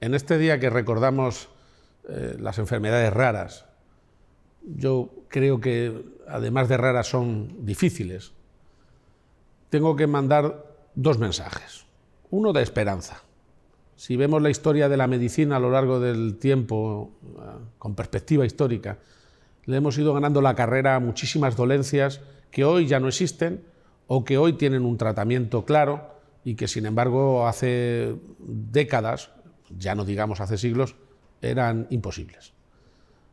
En este día que recordamos eh, las enfermedades raras, yo creo que además de raras son difíciles, tengo que mandar dos mensajes. Uno de esperanza. Si vemos la historia de la medicina a lo largo del tiempo, eh, con perspectiva histórica, le hemos ido ganando la carrera a muchísimas dolencias que hoy ya no existen o que hoy tienen un tratamiento claro y que sin embargo hace décadas ya no digamos hace siglos, eran imposibles.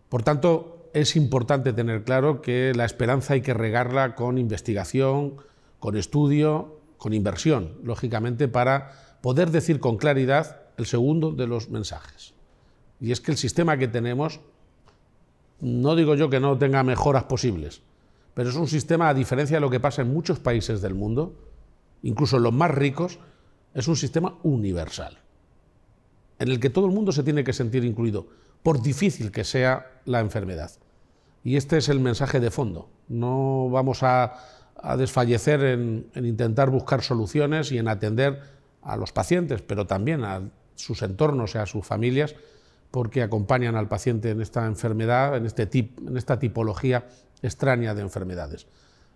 Por tanto, es importante tener claro que la esperanza hay que regarla con investigación, con estudio, con inversión, lógicamente, para poder decir con claridad el segundo de los mensajes. Y es que el sistema que tenemos, no digo yo que no tenga mejoras posibles, pero es un sistema, a diferencia de lo que pasa en muchos países del mundo, incluso en los más ricos, es un sistema universal en el que todo el mundo se tiene que sentir incluido, por difícil que sea la enfermedad. Y este es el mensaje de fondo. No vamos a, desfallecer en, intentar buscar soluciones y en atender a los pacientes, pero también a sus entornos y a sus familias, porque acompañan al paciente en esta enfermedad, en, este esta tipología extraña de enfermedades.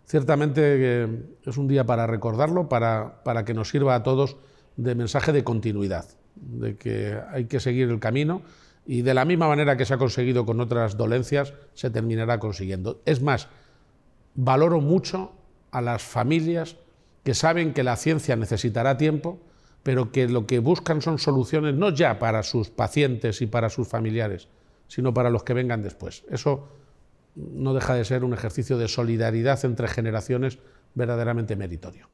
Ciertamente eh, es un día para recordarlo, para que nos sirva a todos de mensaje de continuidad de que hay que seguir el camino y de la misma manera que se ha conseguido con otras dolencias, se terminará consiguiendo. Es más, valoro mucho a las familias que saben que la ciencia necesitará tiempo, pero que lo que buscan son soluciones no ya para sus pacientes y para sus familiares, sino para los que vengan después. Eso no deja de ser un ejercicio de solidaridad entre generaciones verdaderamente meritorio.